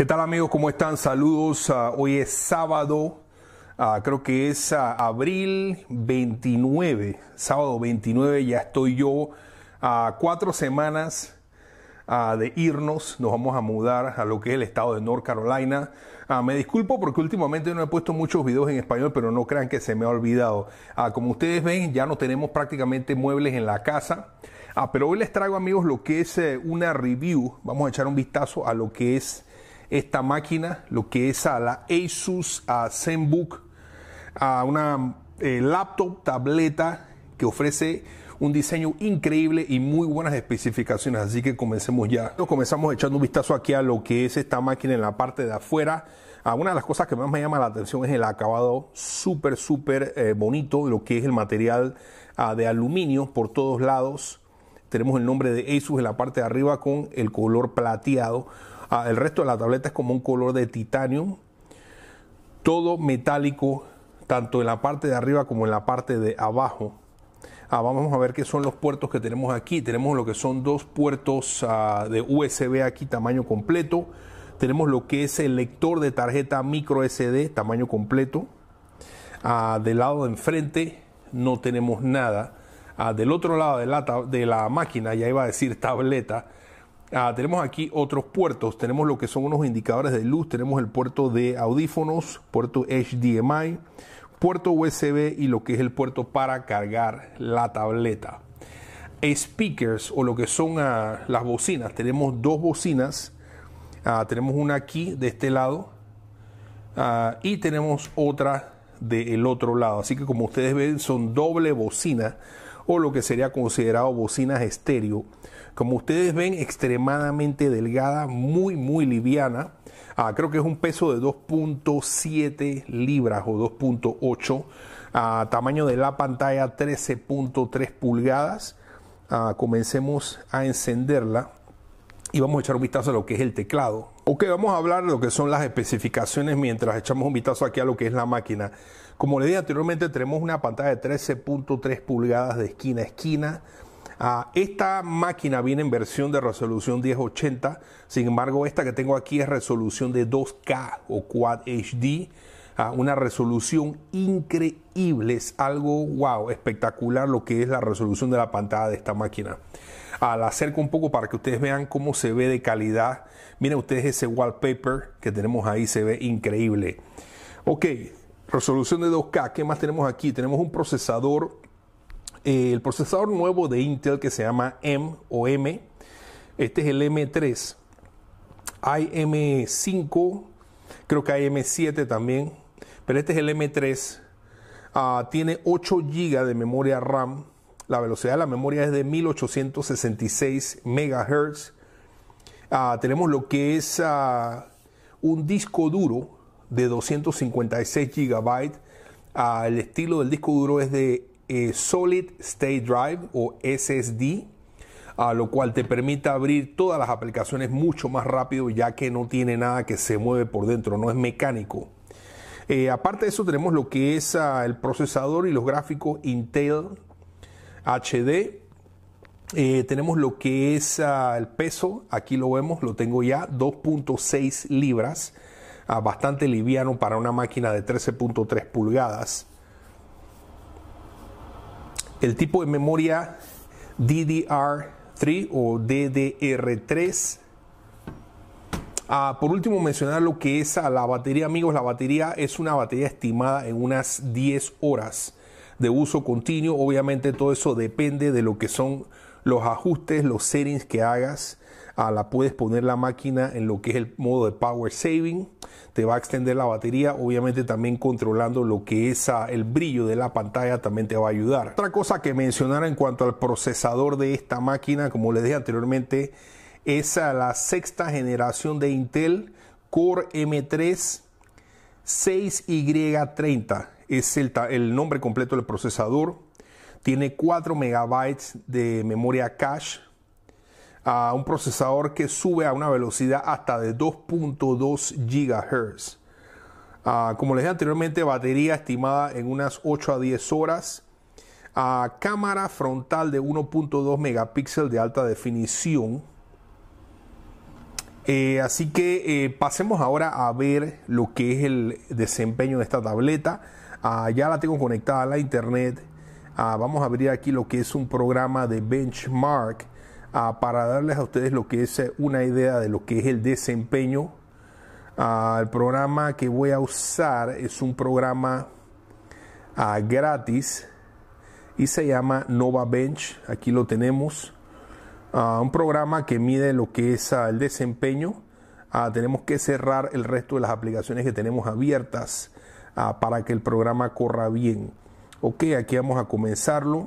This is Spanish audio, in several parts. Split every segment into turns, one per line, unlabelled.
¿Qué tal amigos? ¿Cómo están? Saludos. Ah, hoy es sábado, ah, creo que es ah, abril 29, sábado 29, ya estoy yo a cuatro semanas de irnos, nos vamos a mudar a lo que es el estado de North Carolina. me disculpo porque últimamente no he puesto muchos videos en español, pero no crean que se me ha olvidado. como ustedes ven, ya no tenemos prácticamente muebles en la casa. pero hoy les traigo amigos lo que es eh, una review. Vamos a echar un vistazo a lo que es esta máquina, lo que es a la Asus ZenBook, a una eh, laptop, tableta que ofrece un diseño increíble y muy buenas especificaciones. Así que comencemos ya. Nos comenzamos echando un vistazo aquí a lo que es esta máquina en la parte de afuera. Ah, una de las cosas que más me llama la atención es el acabado súper, súper eh, bonito, lo que es el material ah, de aluminio por todos lados. Tenemos el nombre de Asus en la parte de arriba con el color plateado. Ah, el resto de la tableta es como un color de titanio todo metálico, tanto en la parte de arriba como en la parte de abajo. Ah, vamos a ver qué son los puertos que tenemos aquí. Tenemos lo que son dos puertos ah, de USB aquí, tamaño completo. Tenemos lo que es el lector de tarjeta micro SD, tamaño completo. del lado de enfrente no tenemos nada. del otro lado de la máquina, ya iba a decir tableta, Ah, tenemos aquí otros puertos. Tenemos lo que son unos indicadores de luz. Tenemos el puerto de audífonos, puerto HDMI, puerto USB y lo que es el puerto para cargar la tableta. Speakers o lo que son ah, las bocinas. Tenemos dos bocinas. Ah, tenemos una aquí de este lado y tenemos otra del otro lado. Así que como ustedes ven son doble bocina o lo que sería considerado bocinas estéreo. Como ustedes ven, extremadamente delgada, muy, muy liviana. Ah, creo que es un peso de 2.7 libras o 2.8. Ah, tamaño de la pantalla 13.3 pulgadas. Ah, comencemos a encenderla y vamos a echar un vistazo a lo que es el teclado. Ok, vamos a hablar de lo que son las especificaciones mientras echamos un vistazo aquí a lo que es la máquina. Como le dije anteriormente, tenemos una pantalla de 13.3 pulgadas de esquina a esquina. Ah, esta máquina viene en versión de resolución 1080, sin embargo esta que tengo aquí es resolución de 2K o Quad HD. Ah, una resolución increíble, es algo wow, espectacular lo que es la resolución de la pantalla de esta máquina al acerco un poco para que ustedes vean cómo se ve de calidad. Miren ustedes ese wallpaper que tenemos ahí, se ve increíble. Ok, resolución de 2K. ¿Qué más tenemos aquí? Tenemos un procesador, eh, el procesador nuevo de Intel que se llama M o M. Este es el M3. Hay M5, creo que hay M7 también, pero este es el M3. Ah, tiene 8 GB de memoria RAM la velocidad de la memoria es de 1866 MHz. Ah, tenemos lo que es ah, un disco duro de 256 GB. Ah, el estilo del disco duro es de eh, Solid State Drive o SSD, a lo cual te permite abrir todas las aplicaciones mucho más rápido ya que no tiene nada que se mueve por dentro, no es mecánico. Eh, aparte de eso tenemos lo que es el procesador y los gráficos Intel HD. Eh, tenemos lo que es ah, el peso, aquí lo vemos, lo tengo ya, 2.6 libras, ah, bastante liviano para una máquina de 13.3 pulgadas. El tipo de memoria DDR3 o DDR3. Ah, por último, mencionar lo que es a la batería, amigos. La batería es una batería estimada en unas 10 horas de uso continuo. Obviamente todo eso depende de lo que son los ajustes, los settings que hagas. a ah, la puedes poner la máquina en lo que es el modo de power saving. Te va a extender la batería. Obviamente también controlando lo que es el brillo de la pantalla también te va a ayudar. Otra cosa que mencionar en cuanto al procesador de esta máquina, como les dije anteriormente, es a la sexta generación de Intel Core M3 6Y30 es el, nombre completo del procesador. Tiene 4 megabytes de memoria cache. A un procesador que sube a una velocidad hasta de 2.2 gigahertz ah, como les dije anteriormente, batería estimada en unas 8 a 10 horas. Ah, cámara frontal de 1.2 megapíxeles de alta definición. Eh, así que eh, pasemos ahora a ver lo que es el desempeño de esta tableta. Ah, ya la tengo conectada a la internet. Ah, vamos a abrir aquí lo que es un programa de benchmark ah, para darles a ustedes lo que es eh, una idea de lo que es el desempeño. el programa que voy a usar es un programa gratis y se llama Nova Bench. Aquí lo tenemos. un programa que mide lo que es el desempeño. tenemos que cerrar el resto de las aplicaciones que tenemos abiertas Ah, para que el programa corra bien. Ok, aquí vamos a comenzarlo.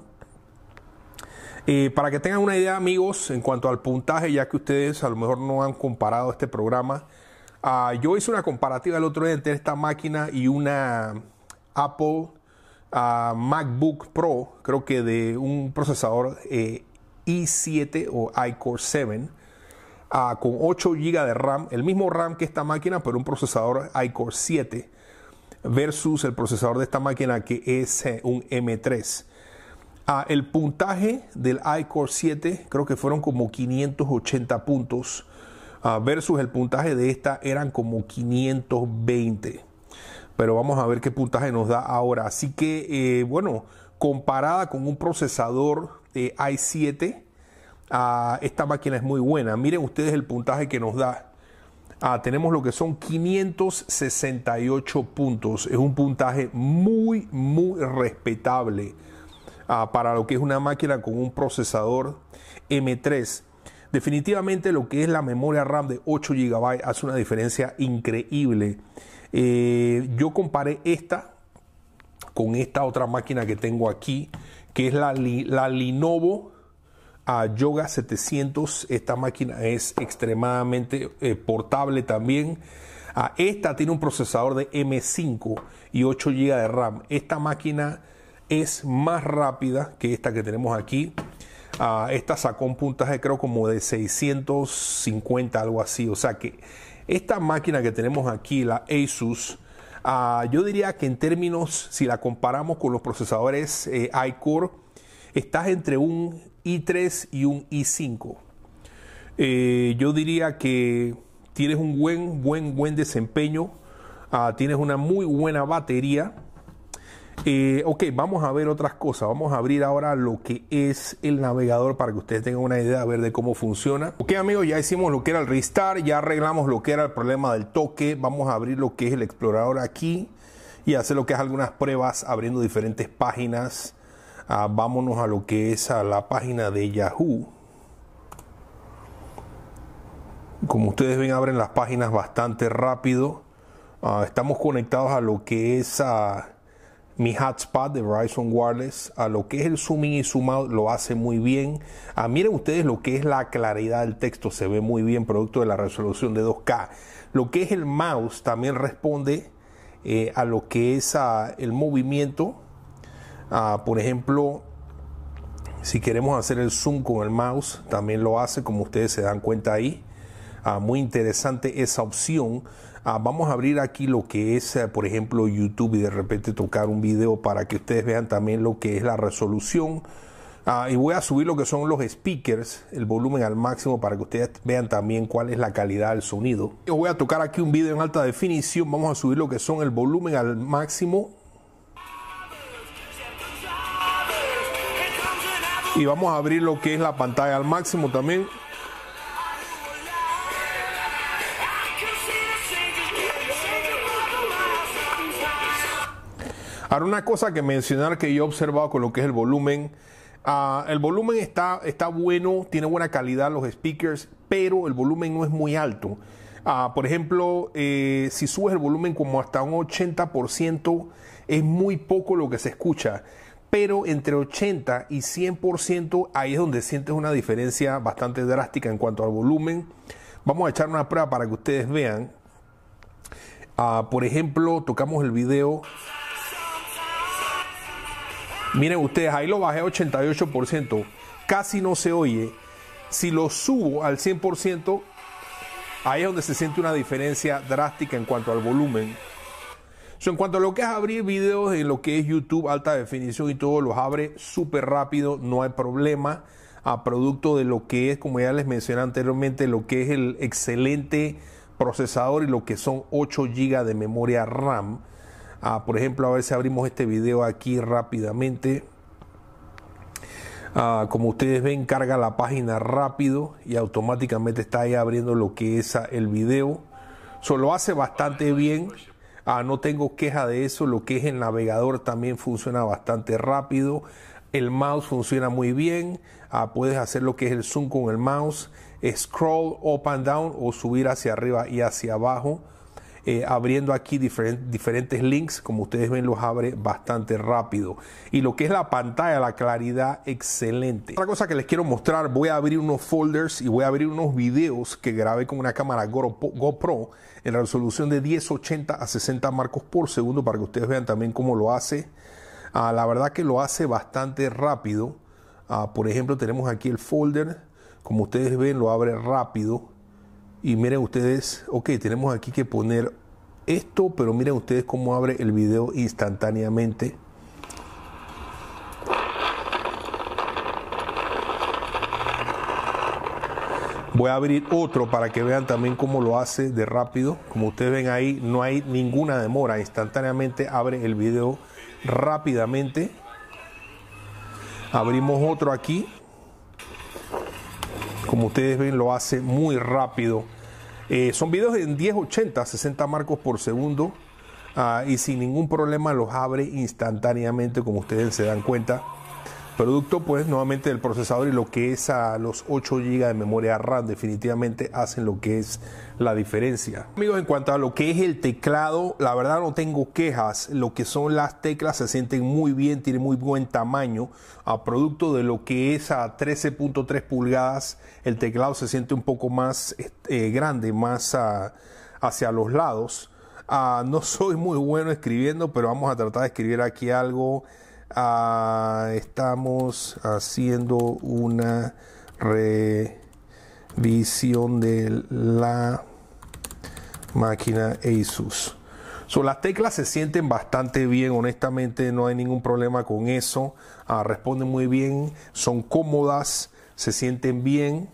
Eh, para que tengan una idea, amigos, en cuanto al puntaje, ya que ustedes a lo mejor no han comparado este programa, ah, yo hice una comparativa el otro día entre esta máquina y una Apple ah, MacBook Pro, creo que de un procesador eh, i7 o iCore 7, con 8 GB de RAM, el mismo RAM que esta máquina, pero un procesador iCore 7 versus el procesador de esta máquina que es eh, un M3. Ah, el puntaje del iCore 7 creo que fueron como 580 puntos ah, versus el puntaje de esta eran como 520. Pero vamos a ver qué puntaje nos da ahora. Así que, eh, bueno, comparada con un procesador de i7, ah, esta máquina es muy buena. Miren ustedes el puntaje que nos da. Ah, tenemos lo que son 568 puntos. Es un puntaje muy, muy respetable ah, para lo que es una máquina con un procesador M3. Definitivamente lo que es la memoria RAM de 8 GB hace una diferencia increíble. Eh, yo comparé esta con esta otra máquina que tengo aquí, que es la, la Lenovo Yoga 700. Esta máquina es extremadamente eh, portable también. Ah, esta tiene un procesador de M5 y 8 GB de RAM. Esta máquina es más rápida que esta que tenemos aquí. Ah, esta sacó un puntaje creo como de 650, algo así. O sea que esta máquina que tenemos aquí, la Asus, ah, yo diría que en términos, si la comparamos con los procesadores eh, iCore, estás entre un i3 y un i5. Eh, yo diría que tienes un buen, buen, buen desempeño. Ah, tienes una muy buena batería. Eh, ok, vamos a ver otras cosas. Vamos a abrir ahora lo que es el navegador para que ustedes tengan una idea de cómo funciona. Ok, amigos, ya hicimos lo que era el restart, ya arreglamos lo que era el problema del toque. Vamos a abrir lo que es el explorador aquí y hacer lo que es algunas pruebas abriendo diferentes páginas Ah, vámonos a lo que es a la página de Yahoo. Como ustedes ven, abren las páginas bastante rápido. Ah, estamos conectados a lo que es a ah, mi hotspot de Verizon Wireless, a lo que es el zooming y zoom out, lo hace muy bien. miren ustedes lo que es la claridad del texto, se ve muy bien, producto de la resolución de 2K. Lo que es el mouse también responde eh, a lo que es el movimiento Ah, por ejemplo, si queremos hacer el zoom con el mouse, también lo hace, como ustedes se dan cuenta ahí. Ah, muy interesante esa opción. Ah, vamos a abrir aquí lo que es, eh, por ejemplo, YouTube y de repente tocar un video para que ustedes vean también lo que es la resolución. y voy a subir lo que son los speakers, el volumen al máximo para que ustedes vean también cuál es la calidad del sonido. Yo voy a tocar aquí un video en alta definición, vamos a subir lo que son el volumen al máximo y vamos a abrir lo que es la pantalla al máximo también Ahora una cosa que mencionar que yo he observado con lo que es el volumen. Ah, el volumen está, está bueno, tiene buena calidad los speakers, pero el volumen no es muy alto. Ah, por ejemplo, eh, si subes el volumen como hasta un 80%, es muy poco lo que se escucha pero entre 80 y 100% ahí es donde sientes una diferencia bastante drástica en cuanto al volumen. Vamos a echar una prueba para que ustedes vean. Ah, por ejemplo, tocamos el video. Miren ustedes, ahí lo bajé 88%, casi no se oye. Si lo subo al 100%, ahí es donde se siente una diferencia drástica en cuanto al volumen en cuanto a lo que es abrir videos en lo que es YouTube, alta definición y todo, los abre súper rápido, no hay problema. A producto de lo que es, como ya les mencioné anteriormente, lo que es el excelente procesador y lo que son 8 GB de memoria RAM. Ah, por ejemplo, a ver si abrimos este video aquí rápidamente. Ah, como ustedes ven, carga la página rápido y automáticamente está ahí abriendo lo que es el video. Solo hace bastante bien. Ah, no tengo queja de eso, lo que es el navegador también funciona bastante rápido, el mouse funciona muy bien, ah, puedes hacer lo que es el zoom con el mouse, scroll up and down o subir hacia arriba y hacia abajo. Eh, abriendo aquí diferentes links. Como ustedes ven, los abre bastante rápido. Y lo que es la pantalla, la claridad, excelente. Otra cosa que les quiero mostrar, voy a abrir unos folders y voy a abrir unos videos que grabé con una cámara GoPro en la resolución de 1080 a 60 marcos por segundo para que ustedes vean también cómo lo hace. Ah, la verdad que lo hace bastante rápido. Ah, por ejemplo, tenemos aquí el folder. Como ustedes ven, lo abre rápido. Y miren ustedes, ok, tenemos aquí que poner esto, pero miren ustedes cómo abre el video instantáneamente. Voy a abrir otro para que vean también cómo lo hace de rápido. Como ustedes ven ahí, no hay ninguna demora. Instantáneamente abre el video rápidamente. Abrimos otro aquí como ustedes ven lo hace muy rápido. Eh, son videos en 1080, 60 marcos por segundo. Ah, y sin ningún problema los abre instantáneamente como ustedes se dan cuenta. Producto, pues, nuevamente del procesador y lo que es a los 8 GB de memoria RAM, definitivamente hacen lo que es la diferencia. Amigos, en cuanto a lo que es el teclado, la verdad no tengo quejas. Lo que son las teclas se sienten muy bien, tienen muy buen tamaño. A producto de lo que es a 13.3 pulgadas, el teclado se siente un poco más este, eh, grande, más ah, hacia los lados. Ah, no soy muy bueno escribiendo, pero vamos a tratar de escribir aquí algo Ah, estamos haciendo una revisión de la máquina Asus. las teclas se sienten bastante bien, honestamente no hay ningún problema con eso. Ah, responden muy bien, son cómodas, se sienten bien,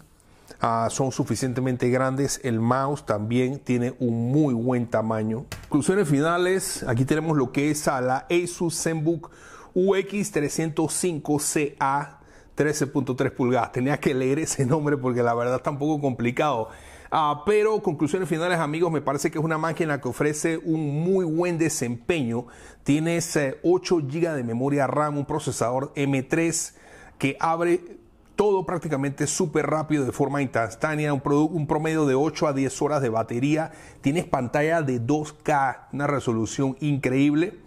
ah, son suficientemente grandes. El mouse también tiene un muy buen tamaño. Conclusiones finales, aquí tenemos lo que es a la Asus ZenBook UX305CA 13.3 pulgadas. Tenía que leer ese nombre porque la verdad está un poco complicado. Ah, pero conclusiones finales amigos, me parece que es una máquina que ofrece un muy buen desempeño. Tienes 8 GB de memoria RAM, un procesador M3 que abre todo prácticamente súper rápido de forma instantánea, un, un, promedio de 8 a 10 horas de batería, tienes pantalla de 2K, una resolución increíble.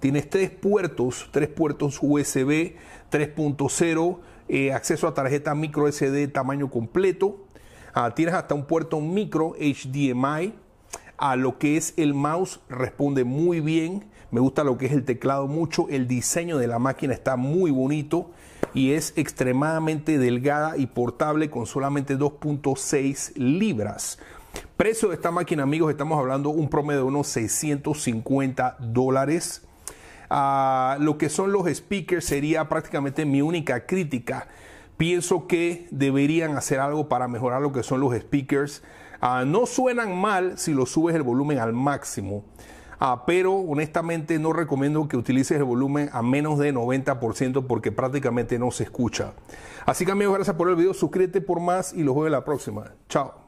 Tienes tres puertos, tres puertos USB 3.0, eh, acceso a tarjeta micro SD tamaño completo. Ah, tienes hasta un puerto micro HDMI. A lo que es el mouse responde muy bien. Me gusta lo que es el teclado mucho. El diseño de la máquina está muy bonito y es extremadamente delgada y portable con solamente 2.6 libras. Precio de esta máquina, amigos, estamos hablando un promedio de unos 650 dólares lo que son los speakers sería prácticamente mi única crítica. Pienso que deberían hacer algo para mejorar lo que son los speakers. Ah, no suenan mal si lo subes el volumen al máximo. Ah, pero honestamente no recomiendo que utilices el volumen a menos de 90% porque prácticamente no se escucha. Así que amigos, gracias por el video, suscríbete por más y los veo en la próxima. Chao.